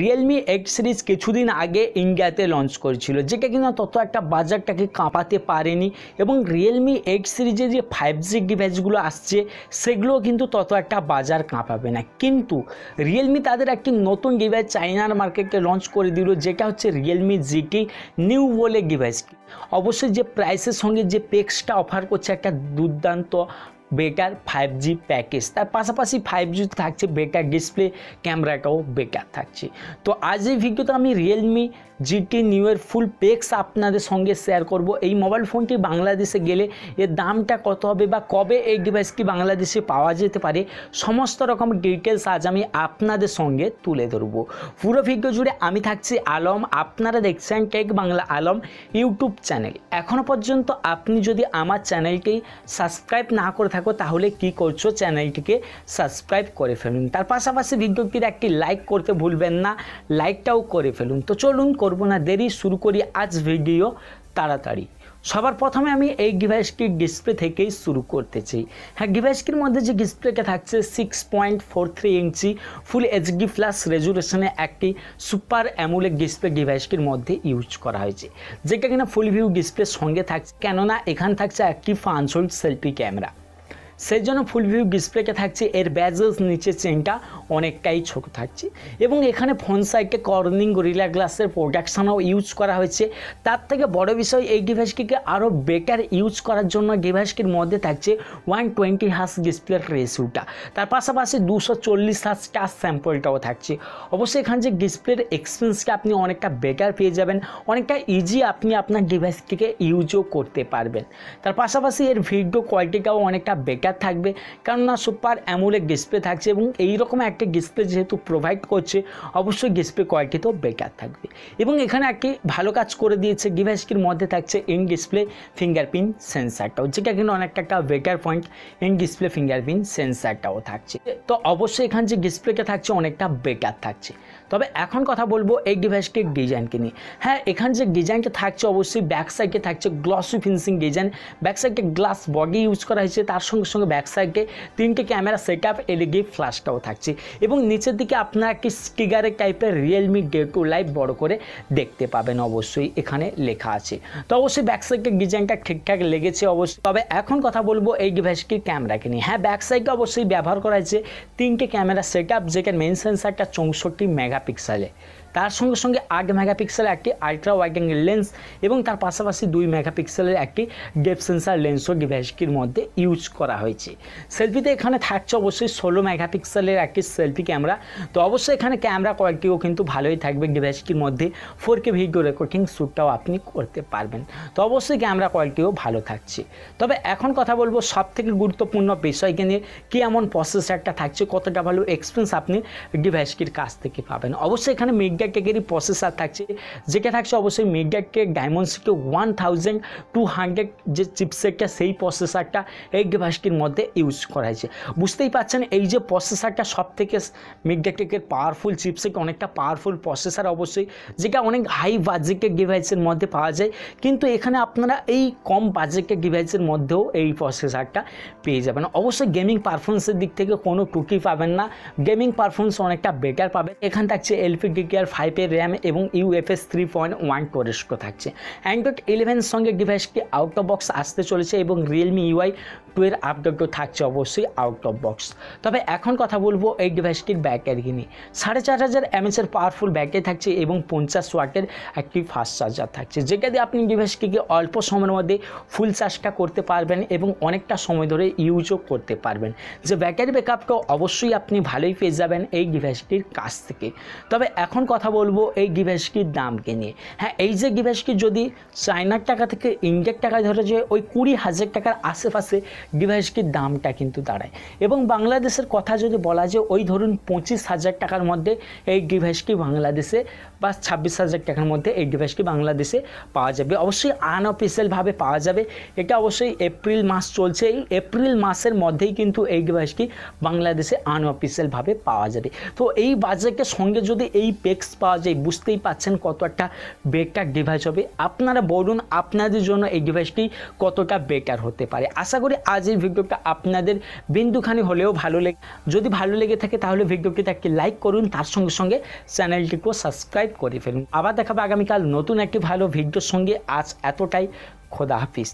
Realme eight series কিছুদিন আগে ইন্ডিয়াতে লঞ্চ করেছিল যেটা কিনা তত একটা বাজারটাকে কাঁপাতে পারেনি এবং রিয়েলমি এইট সিরিজে যে ফাইভ জি ডিভাইসগুলো আসছে সেগুলো কিন্তু তত একটা বাজার কাঁপাবে না কিন্তু রিয়েলমি তাদের একটি নতুন ডিভাইস চাইনার মার্কেটকে লঞ্চ করে দিল যেটা হচ্ছে রিয়েলমি জিটি নিউ বলে ডিভাইসটি অবশ্যই যে প্রাইসের সঙ্গে যে পেক্সটা অফার করছে একটা দুর্দান্ত বেটার ফাইভ জি প্যাকেজ তার পাশাপাশি ফাইভ জি থাকছে বেটার ডিসপ্লে ক্যামেরাটাও বেটার থাকছে তো আজ এই ভিডিওতে আমি রিয়েলমি জিটি নিউয়ের ফুল পেক্স আপনাদের সঙ্গে শেয়ার করব এই মোবাইল ফোনটি বাংলাদেশে গেলে এর দামটা কত হবে বা কবে এই ডিভাইসটি বাংলাদেশে পাওয়া যেতে পারে সমস্ত রকম ডিটেলস আজ আমি আপনাদের সঙ্গে তুলে ধরব পুরো ভিডিও জুড়ে আমি থাকছি আলম আপনারা দেখছেন tech Bangla Alam YouTube channel এখনও পর্যন্ত আপনি যদি আমার চ্যানেলটি সাবস্ক্রাইব না করে থাকো তাহলে কি করছো চ্যানেলটিকে সাবস্ক্রাইব করে ফেলুন তার পাশাপাশি ভিডিওটির একটি লাইক করতে ভুলবেন না লাইকটাও করে ফেলুন তো চলুন করবো না দেরি শুরু করি আজ ভিডিও তাড়াতাড়ি সবার প্রথমে আমি এই ডিভাইসটির ডিসপ্লে থেকেই শুরু করতে চাই হ্যাঁ ডিভাইসটির মধ্যে যে ডিসপ্লেটা থাকছে six point four three inch full HD plus রেজুলেশনে একটি সুপার অ্যামুলেক ডিসপ্লে ডিভাইসটির মধ্যে ইউজ করা হয়েছে যেটা কিনা ফুল ভিউ ডিসপ্লের সঙ্গে থাকছে কেননা এখানে থাকছে একটি ফানসোল্ড সেলফি ক্যামেরা সেই জন্য ফুল ভিউ ডিসপ্লেকে থাকছে এর ব্যাজেস নিচে চেনটা অনেকটাই ছোট থাকছে এবং এখানে সাইডকে কর্নিং গরিলা গ্লাসের প্রোডাকশানও ইউজ করা হয়েছে তার থেকে বড় বিষয় এই ডিভাইসটিকে আরও বেটার ইউজ করার জন্য ডিভাইসটির মধ্যে থাকছে ওয়ান টোয়েন্টি হাস ডিসপ্লের রেসিউটা তার পাশাপাশি দুশো চল্লিশ হাস টাস স্যাম্পলটাও থাকছে অবশ্যই এখানে যে ডিসপ্লের এক্সপিরিয়েন্সটা আপনি অনেকটা বেটার পেয়ে যাবেন অনেকটা ইজি আপনি আপনার ডিভাইসটিকে ইউজও করতে পারবেন তার পাশাপাশি এর ভিডিও কোয়ালিটিটাও অনেকটা বেটার থাকবে কেননা সুপার অ্যামুলের ডিসপ্লে থাকছে এবং এইরকম একটা একটা ডিসপ্লে যেহেতু প্রোভাইড করছে অবশ্যই ডিসপ্লে কোয়ালিটি তো বেকার থাকবে এবং এখানে একটি ভালো কাজ করে দিয়েছে ডিভাইসটির মধ্যে থাকছে ইন ডিসপ্লে ফিঙ্গারপ্রিন্ট সেন্সারটাও যেটা কিন্তু অনেকটা একটা বেকার পয়েন্ট ইন ডিসপ্লে ফিঙ্গারপ্রিন্ট সেন্সারটাও থাকছে তো অবশ্যই এখানে যে ডিসপ্লেটা থাকছে অনেকটা বেকার থাকছে তবে এখন কথা বলবো এই ডিভাইসটির ডিজাইনকে নিয়ে হ্যাঁ এখানে যে ডিজাইনটা থাকছে অবশ্যই ব্যাক সাইডে থাকছে গ্লসি ফিনিশিং ডিজাইন ব্যাক সাইডে গ্লাস বডি ইউজ করা হয়েছে তার সঙ্গে সঙ্গে ব্যাক সাইডে তিনটে ক্যামেরা সেট আপ এলইডি ফ্ল্যাশটাও থাকছে এবং নিচের দিকে আপনারা একটি স্কিগারের টাইপের রিয়েলমি ডে টু লাইভ বড় করে দেখতে পাবেন অবশ্যই এখানে লেখা আছে তো অবশ্যই ব্যাকসাইডের ডিজাইনটা ঠিকঠাক লেগেছে অবশ্যই তবে এখন কথা বলবো এই ডিভাইসটি ক্যামেরাকে নিয়ে হ্যাঁ ব্যাকসাইডটা অবশ্যই ব্যবহার করা হয়েছে তিনটে ক্যামেরা সেট আপ যেখানে মেন সেন্সারটা চৌষট্টি মেগাপিক্সেলে তার সঙ্গে সঙ্গে আট মেগাপিক্সেলের একটি আলট্রা ওয়াইড অ্যাঙ্গেল লেন্স এবং তার পাশাপাশি দুই মেগাপিক্সেলের একটি ডেপ সেন্সার লেন্সও ডিভাইসটির মধ্যে ইউজ করা হয়েছে সেলফিতে এখানে থাকছে অবশ্যই ষোলো মেগাপিক্সেলের একটি সেলফি ক্যামেরা তো অবশ্যই এখানে ক্যামেরা কোয়ালিটিও কিন্তু ভালোই থাকবে ডিভাইসটির মধ্যে ফোর কে ভিডিও রেকর্ডিং শ্যুটটাও আপনি করতে পারবেন তো অবশ্যই ক্যামেরা কোয়ালিটিও ভালো থাকছে তবে এখন কথা বলবো সবথেকে গুরুত্বপূর্ণ বিষয়কে নিয়ে কী এমন প্রসেসারটা থাকছে কতটা ভালো এক্সপিরিয়েন্স আপনি ডিভাইসটির কাছ থেকে পাবেন অবশ্যই এখানে মিড মিডগার্ড টেকেরই প্রসেসার থাকছে যেটা থাকছে অবশ্যই MediaTek Dimensity one thousand two hundred যে চিপসেটটা সেই প্রসেসারটা এই ডিভাইসটির মধ্যে ইউজ করা হয়েছে বুঝতেই পারছেন এই যে প্রসেসারটা সব থেকে মিডগার্ড কেকের পাওয়ারফুল চিপসেক অনেকটা পাওয়ারফুল প্রসেসার অবশ্যই যেটা অনেক হাই বাজেটের ডিভাইসের মধ্যে পাওয়া যায় কিন্তু এখানে আপনারা এই কম বাজেটের ডিভাইসের মধ্যেও এই প্রসেসারটা পেয়ে যাবেন অবশ্যই গেমিং পারফরমেন্সের দিক থেকে কোনো টুকি পাবেন না গেমিং পারফরমেন্স অনেকটা বেটার পাবেন এখান থাকছে এলপি ডিকেয়ার ফাইভের র্যাম এবং ইউএফএস থ্রি পয়েন্ট ওয়ান টোরেস্কো থাকছে অ্যান্ড্রয়েড ইলেভেন সঙ্গে ডিভাইসটি আউট অফ বক্স আসতে চলেছে এবং রিয়েলমি ইউআই টুয়ের আপডেটও থাকছে অবশ্যই আউট অফ বক্স তবে এখন কথা বলবো এই ডিভাইসটির ব্যাটারি নিয়ে সাড়ে চার হাজার এমএচের পাওয়ারফুল ব্যাটারি থাকছে এবং পঞ্চাশ ওয়াটের একটি ফাস্ট চার্জার থাকছে যেটা দিয়ে আপনি ডিভাইসটিকে অল্প সময়ের মধ্যে ফুল চার্জটা করতে পারবেন এবং অনেকটা সময় ধরে ইউজও করতে পারবেন যে ব্যাটারি ব্যাকআপটা অবশ্যই আপনি ভালোই পেয়ে যাবেন এই ডিভাইসটির কাছ থেকে তবে এখন কথা কথা বলবো এই গিভেস্কির দামকে নিয়ে হ্যাঁ এই যে গিভেস্কি যদি চায়নার টাকা থেকে ইন্ডিয়ার টাকা ধরে যে ওই কুড়ি হাজার টাকার আশেপাশে গিভেস্কির দামটা কিন্তু দাঁড়ায় এবং বাংলাদেশের কথা যদি বলা যায় ওই ধরুন পঁচিশ হাজার টাকার মধ্যে এই গিভেস্কি বাংলাদেশে বা ছাব্বিশ হাজার টাকার মধ্যে এই ডিভাইসটি বাংলাদেশে পাওয়া যাবে অবশ্যই আনঅফিসিয়ালভাবে পাওয়া যাবে এটা অবশ্যই এপ্রিল মাস চলছে এই এপ্রিল মাসের মধ্যেই কিন্তু এই ডিভাইসটি বাংলাদেশে আনঅফিসিয়ালভাবে পাওয়া যাবে তো এই বাজেটের সঙ্গে যদি এই পেক্স মার্কস পাওয়া যায় বুঝতেই পাচ্ছেন কত একটা বেটার ডিভাইস হবে আপনারা বলুন আপনাদের জন্য এই ডিভাইসটি কতটা বেটার হতে পারে আশা করি আজ এই ভিডিওটা আপনাদের বিন্দুখানি হলেও ভালো লেগে যদি ভালো লেগে থাকে তাহলে ভিডিওটিতে একটি লাইক করুন তার সঙ্গে সঙ্গে চ্যানেলটিকেও সাবস্ক্রাইব করে ফেলুন আবার দেখাবে আগামীকাল নতুন একটি ভালো ভিডিওর সঙ্গে আজ এতটাই খোদা হাফিজ